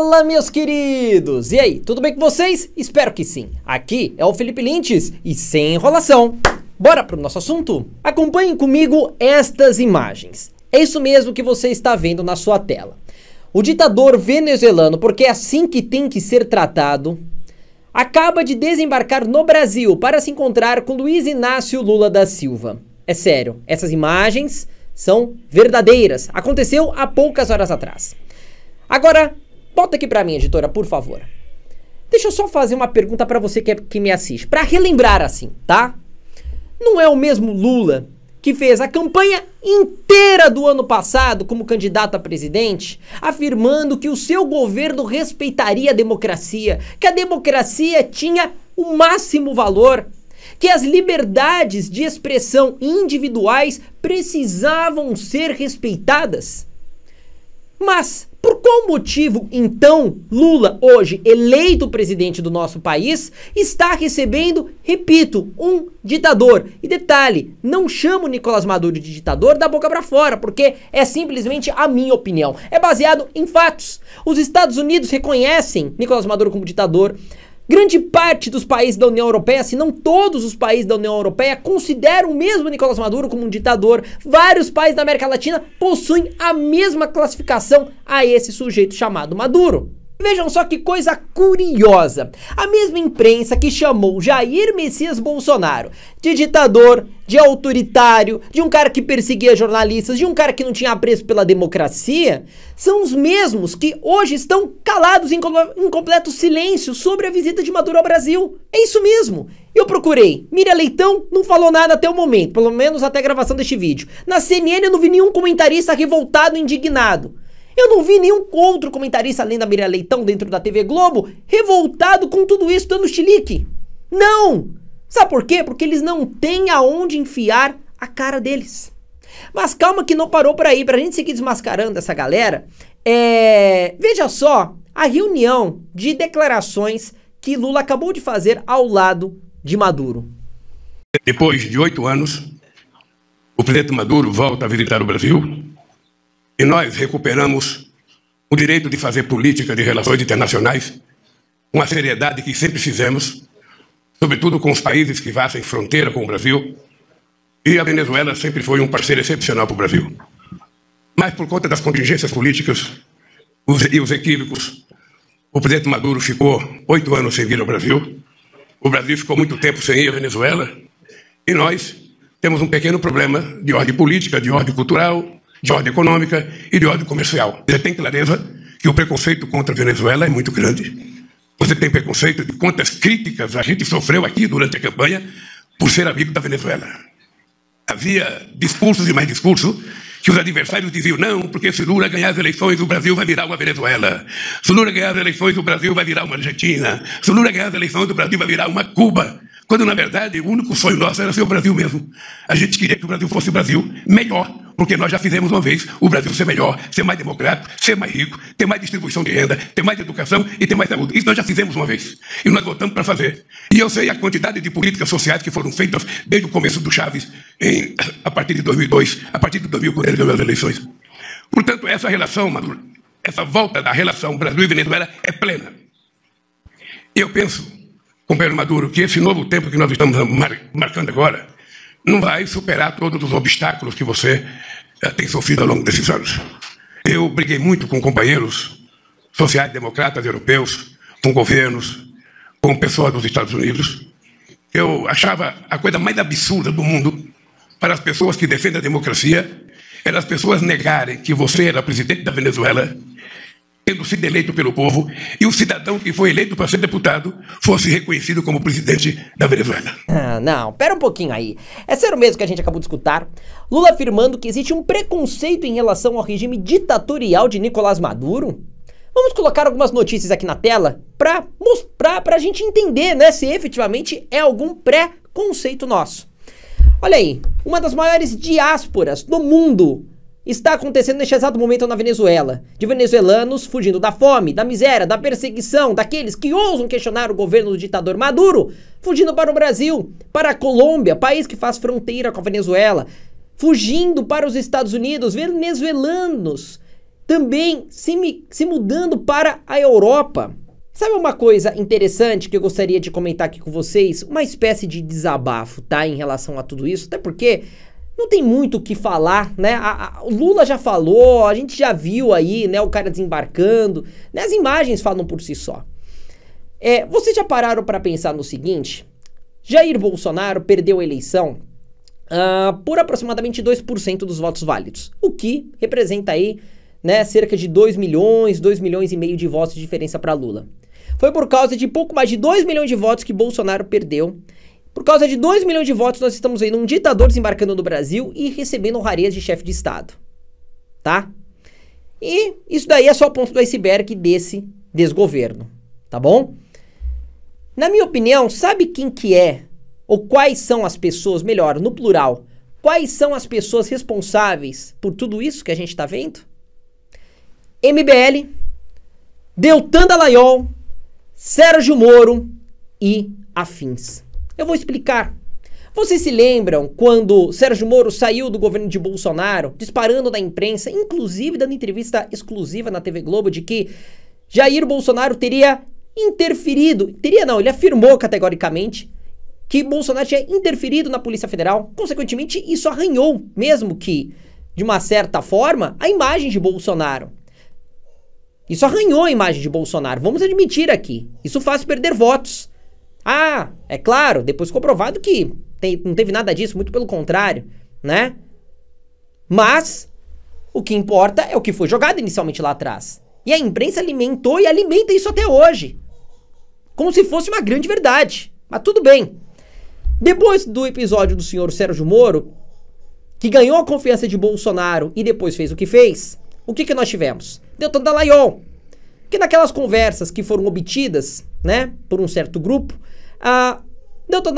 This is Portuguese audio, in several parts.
Fala, meus queridos! E aí, tudo bem com vocês? Espero que sim. Aqui é o Felipe Lintes e sem enrolação. Bora pro nosso assunto? Acompanhem comigo estas imagens. É isso mesmo que você está vendo na sua tela. O ditador venezuelano, porque é assim que tem que ser tratado, acaba de desembarcar no Brasil para se encontrar com Luiz Inácio Lula da Silva. É sério, essas imagens são verdadeiras. Aconteceu há poucas horas atrás. Agora, Bota aqui para mim, editora, por favor. Deixa eu só fazer uma pergunta para você que, é, que me assiste, para relembrar assim, tá? Não é o mesmo Lula que fez a campanha inteira do ano passado como candidato a presidente, afirmando que o seu governo respeitaria a democracia, que a democracia tinha o máximo valor, que as liberdades de expressão individuais precisavam ser respeitadas. Mas por qual motivo, então, Lula, hoje eleito presidente do nosso país, está recebendo, repito, um ditador? E detalhe, não chamo Nicolás Maduro de ditador da boca para fora, porque é simplesmente a minha opinião. É baseado em fatos. Os Estados Unidos reconhecem Nicolás Maduro como ditador. Grande parte dos países da União Europeia, se não todos os países da União Europeia, consideram mesmo Nicolás Maduro como um ditador. Vários países da América Latina possuem a mesma classificação a esse sujeito chamado Maduro. Vejam só que coisa curiosa. A mesma imprensa que chamou Jair Messias Bolsonaro de ditador, de autoritário, de um cara que perseguia jornalistas, de um cara que não tinha apreço pela democracia, são os mesmos que hoje estão calados em, em completo silêncio sobre a visita de Maduro ao Brasil. É isso mesmo. Eu procurei. Mira Leitão não falou nada até o momento, pelo menos até a gravação deste vídeo. Na CNN eu não vi nenhum comentarista revoltado, indignado. Eu não vi nenhum outro comentarista além da Miriam Leitão dentro da TV Globo revoltado com tudo isso dando chilique. Não! Sabe por quê? Porque eles não têm aonde enfiar a cara deles. Mas calma que não parou por aí, pra gente seguir desmascarando essa galera. É... Veja só a reunião de declarações que Lula acabou de fazer ao lado de Maduro. Depois de oito anos, o presidente Maduro volta a visitar o Brasil e nós recuperamos o direito de fazer política de relações internacionais com a seriedade que sempre fizemos, sobretudo com os países que vassem fronteira com o Brasil. E a Venezuela sempre foi um parceiro excepcional para o Brasil. Mas por conta das contingências políticas e os equívocos, o presidente Maduro ficou oito anos sem vir ao Brasil. O Brasil ficou muito tempo sem ir à Venezuela. E nós temos um pequeno problema de ordem política, de ordem cultural, de ordem econômica e de ordem comercial. Você tem clareza que o preconceito contra a Venezuela é muito grande. Você tem preconceito de quantas críticas a gente sofreu aqui durante a campanha por ser amigo da Venezuela. Havia discursos e mais discurso que os adversários diziam não, porque se Lula ganhar as eleições, o Brasil vai virar uma Venezuela. Se Lula ganhar as eleições, o Brasil vai virar uma Argentina. Se Lula ganhar as eleições, o Brasil vai virar uma Cuba. Quando, na verdade, o único sonho nosso era ser o Brasil mesmo. A gente queria que o Brasil fosse o Brasil melhor, porque nós já fizemos uma vez o Brasil ser melhor, ser mais democrático, ser mais rico, ter mais distribuição de renda, ter mais educação e ter mais saúde. Isso nós já fizemos uma vez. E nós voltamos para fazer. E eu sei a quantidade de políticas sociais que foram feitas desde o começo do Chaves, em, a partir de 2002, a partir de 2000, quando ele ganhou as eleições. Portanto, essa relação, Maduro, essa volta da relação Brasil e Venezuela é plena. Eu penso companheiro é Maduro, que esse novo tempo que nós estamos mar marcando agora não vai superar todos os obstáculos que você eh, tem sofrido ao longo desses anos. Eu briguei muito com companheiros sociais-democratas europeus, com governos, com pessoas dos Estados Unidos. Eu achava a coisa mais absurda do mundo para as pessoas que defendem a democracia era as pessoas negarem que você era presidente da Venezuela tendo sido eleito pelo povo, e o cidadão que foi eleito para ser deputado fosse reconhecido como presidente da Venezuela. Ah, não, pera um pouquinho aí. É sério mesmo que a gente acabou de escutar? Lula afirmando que existe um preconceito em relação ao regime ditatorial de Nicolás Maduro? Vamos colocar algumas notícias aqui na tela para mostrar, para a gente entender, né, se efetivamente é algum pré-conceito nosso. Olha aí, uma das maiores diásporas do mundo está acontecendo neste exato momento na Venezuela, de venezuelanos fugindo da fome, da miséria, da perseguição, daqueles que ousam questionar o governo do ditador Maduro, fugindo para o Brasil, para a Colômbia, país que faz fronteira com a Venezuela, fugindo para os Estados Unidos, venezuelanos também se, me, se mudando para a Europa. Sabe uma coisa interessante que eu gostaria de comentar aqui com vocês? Uma espécie de desabafo, tá? Em relação a tudo isso. Até porque não tem muito o que falar, né? A, a, o Lula já falou, a gente já viu aí, né? O cara desembarcando, né? As imagens falam por si só. É, vocês já pararam para pensar no seguinte? Jair Bolsonaro perdeu a eleição uh, por aproximadamente 2% dos votos válidos, o que representa aí, né? Cerca de 2 milhões, 2 milhões e meio de votos de diferença para Lula. Foi por causa de pouco mais de 2 milhões de votos que Bolsonaro perdeu por causa de 2 milhões de votos, nós estamos vendo um ditador desembarcando no Brasil e recebendo honrarias de chefe de Estado. Tá? E isso daí é só o ponto do iceberg desse desgoverno, tá bom? Na minha opinião, sabe quem que é ou quais são as pessoas, melhor, no plural, quais são as pessoas responsáveis por tudo isso que a gente está vendo? MBL, Deltan Dallagnol, Sérgio Moro e afins. Eu vou explicar. Vocês se lembram quando Sérgio Moro saiu do governo de Bolsonaro, disparando na imprensa, inclusive dando entrevista exclusiva na TV Globo de que Jair Bolsonaro teria interferido, teria não, ele afirmou categoricamente que Bolsonaro tinha interferido na Polícia Federal. Consequentemente, isso arranhou, mesmo que de uma certa forma, a imagem de Bolsonaro. Isso arranhou a imagem de Bolsonaro, vamos admitir aqui. Isso faz perder votos. Ah, é claro, depois ficou provado que tem, não teve nada disso, muito pelo contrário, né? Mas o que importa é o que foi jogado inicialmente lá atrás. E a imprensa alimentou e alimenta isso até hoje. Como se fosse uma grande verdade. Mas tudo bem. Depois do episódio do senhor Sérgio Moro, que ganhou a confiança de Bolsonaro e depois fez o que fez, o que, que nós tivemos? Deu Deltan Dallagnol, que naquelas conversas que foram obtidas né, por um certo grupo, a Nelton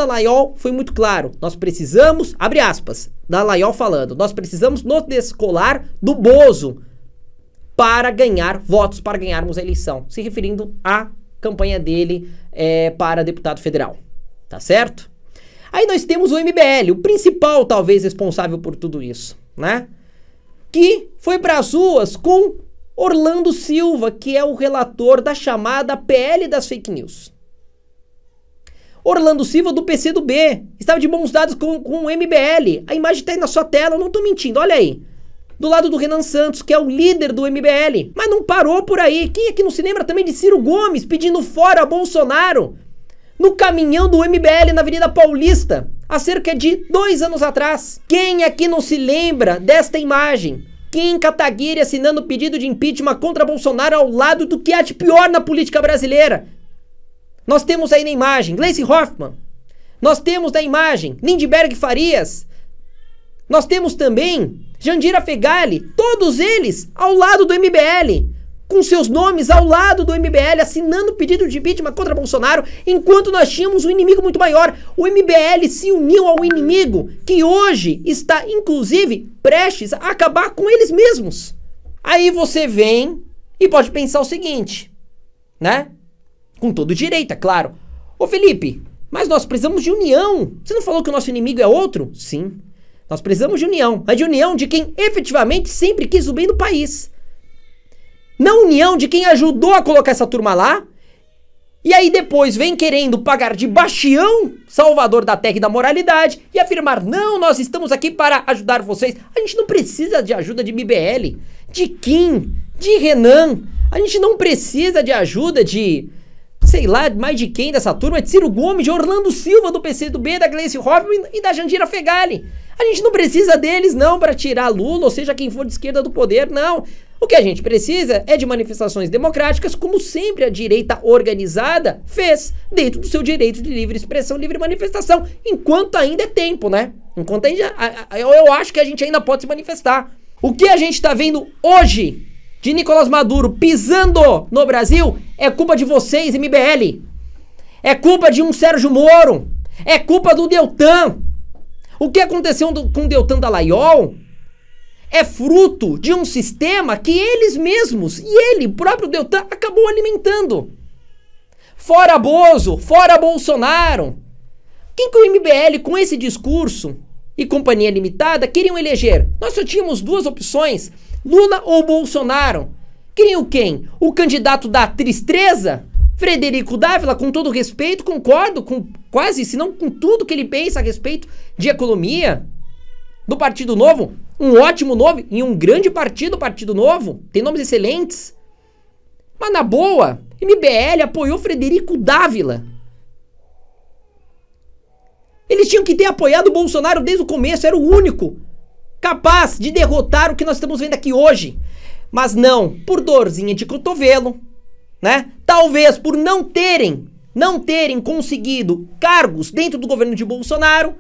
foi muito claro. Nós precisamos, abre aspas, Dallagnol falando, nós precisamos nos descolar do Bozo para ganhar votos, para ganharmos a eleição. Se referindo à campanha dele é, para deputado federal. Tá certo? Aí nós temos o MBL, o principal talvez responsável por tudo isso, né? Que foi para as ruas com Orlando Silva, que é o relator da chamada PL das fake news. Orlando Silva do PCdoB, estava de bons dados com, com o MBL. A imagem está aí na sua tela, eu não estou mentindo, olha aí. Do lado do Renan Santos, que é o líder do MBL. Mas não parou por aí. Quem aqui é não se lembra também de Ciro Gomes pedindo fora Bolsonaro no caminhão do MBL na Avenida Paulista, há cerca de dois anos atrás? Quem aqui é não se lembra desta imagem? Kim Kataguiri assinando pedido de impeachment contra Bolsonaro ao lado do que há de pior na política brasileira. Nós temos aí na imagem Gleisi Hoffmann. Nós temos na imagem Lindbergh Farias. Nós temos também Jandira Fegali. Todos eles ao lado do MBL com seus nomes ao lado do MBL, assinando pedido de impeachment contra Bolsonaro, enquanto nós tínhamos um inimigo muito maior. O MBL se uniu ao inimigo, que hoje está, inclusive, prestes a acabar com eles mesmos. Aí você vem e pode pensar o seguinte, né? Com todo direito, é claro. Ô Felipe, mas nós precisamos de união. Você não falou que o nosso inimigo é outro? Sim. Nós precisamos de união, mas de união de quem efetivamente sempre quis o bem do país na união de quem ajudou a colocar essa turma lá, e aí depois vem querendo pagar de bastião, salvador da terra e da moralidade, e afirmar: não, nós estamos aqui para ajudar vocês. A gente não precisa de ajuda de MBL, de Kim, de Renan. A gente não precisa de ajuda de, sei lá, mais de quem dessa turma, de Ciro Gomes, de Orlando Silva, do PC do B, da Gleice Hoffman e da Jandira Fegali. A gente não precisa deles, não, para tirar Lula, ou seja, quem for de esquerda do poder, não. O que a gente precisa é de manifestações democráticas, como sempre a direita organizada fez, dentro do seu direito de livre expressão, livre manifestação, enquanto ainda é tempo, né? Enquanto ainda. Eu acho que a gente ainda pode se manifestar. O que a gente está vendo hoje de Nicolás Maduro pisando no Brasil é culpa de vocês, MBL. É culpa de um Sérgio Moro. É culpa do Deltan. O que aconteceu com o Deltan Dallaiol é fruto de um sistema que eles mesmos e ele, o próprio Deltan, acabou alimentando. Fora Bozo, fora Bolsonaro. Quem que o MBL, com esse discurso e companhia limitada, queriam eleger? Nós só tínhamos duas opções: Lula ou Bolsonaro. Queriam quem? O candidato da tristeza? Frederico Dávila, com todo respeito, concordo com quase, se não com tudo que ele pensa a respeito de economia, do Partido Novo, um ótimo novo em um grande partido, Partido Novo, tem nomes excelentes. Mas na boa, MBL apoiou Frederico Dávila. Eles tinham que ter apoiado o Bolsonaro desde o começo, era o único capaz de derrotar o que nós estamos vendo aqui hoje. Mas não, por dorzinha de cotovelo, né? Talvez por não terem, não terem conseguido cargos dentro do governo de Bolsonaro,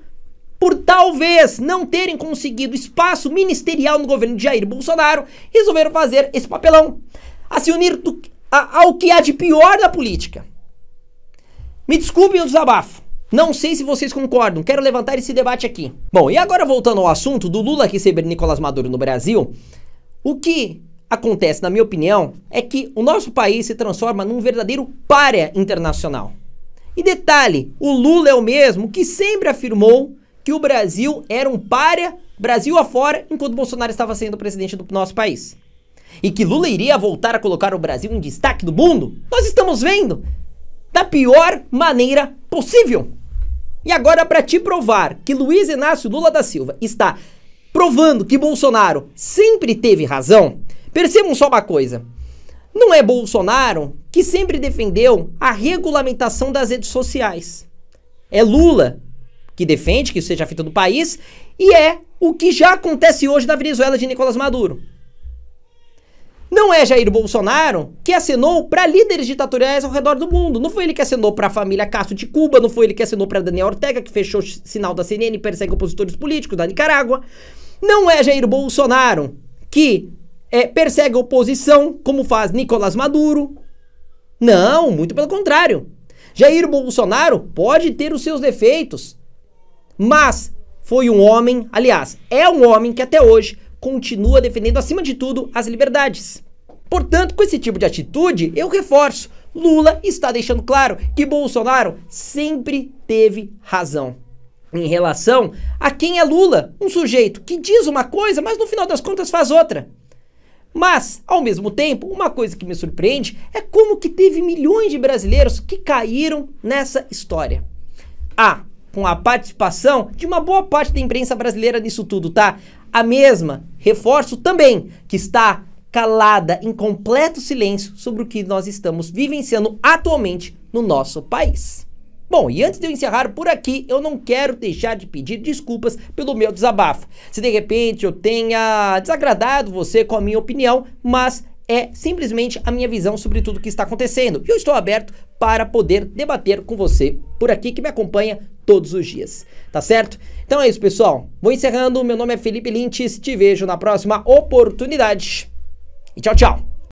por talvez não terem conseguido espaço ministerial no governo de Jair Bolsonaro, resolveram fazer esse papelão, a se unir do, a, ao que há de pior da política. Me desculpem o desabafo. Não sei se vocês concordam, quero levantar esse debate aqui. Bom, e agora voltando ao assunto do Lula receber Nicolás Maduro no Brasil, o que acontece, na minha opinião, é que o nosso país se transforma num verdadeiro páreo internacional. E detalhe, o Lula é o mesmo que sempre afirmou que o Brasil era um párea, Brasil afora, enquanto Bolsonaro estava sendo presidente do nosso país. E que Lula iria voltar a colocar o Brasil em destaque do mundo, nós estamos vendo da pior maneira possível. E agora, para te provar que Luiz Inácio Lula da Silva está provando que Bolsonaro sempre teve razão, percebam só uma coisa. Não é Bolsonaro que sempre defendeu a regulamentação das redes sociais. É Lula que defende que seja feito do país, e é o que já acontece hoje na Venezuela de Nicolás Maduro. Não é Jair Bolsonaro que assinou para líderes ditatoriais ao redor do mundo. Não foi ele que assinou para a família Castro de Cuba, não foi ele que assinou para Daniel Ortega, que fechou o sinal da CNN e persegue opositores políticos da Nicarágua. Não é Jair Bolsonaro que é, persegue a oposição, como faz Nicolás Maduro. Não, muito pelo contrário. Jair Bolsonaro pode ter os seus defeitos, mas foi um homem, aliás, é um homem que até hoje continua defendendo, acima de tudo, as liberdades. Portanto, com esse tipo de atitude, eu reforço: Lula está deixando claro que Bolsonaro sempre teve razão. Em relação a quem é Lula, um sujeito que diz uma coisa, mas no final das contas faz outra. Mas, ao mesmo tempo, uma coisa que me surpreende é como que teve milhões de brasileiros que caíram nessa história. Ah, com a participação de uma boa parte da imprensa brasileira nisso tudo, tá? A mesma, reforço também, que está calada, em completo silêncio sobre o que nós estamos vivenciando atualmente no nosso país. Bom, e antes de eu encerrar por aqui, eu não quero deixar de pedir desculpas pelo meu desabafo. Se de repente eu tenha desagradado você com a minha opinião, mas é simplesmente a minha visão sobre tudo o que está acontecendo. E eu estou aberto para poder debater com você por aqui que me acompanha todos os dias, tá certo? Então é isso, pessoal. Vou encerrando. Meu nome é Felipe Lintes. Te vejo na próxima oportunidade. E tchau, tchau.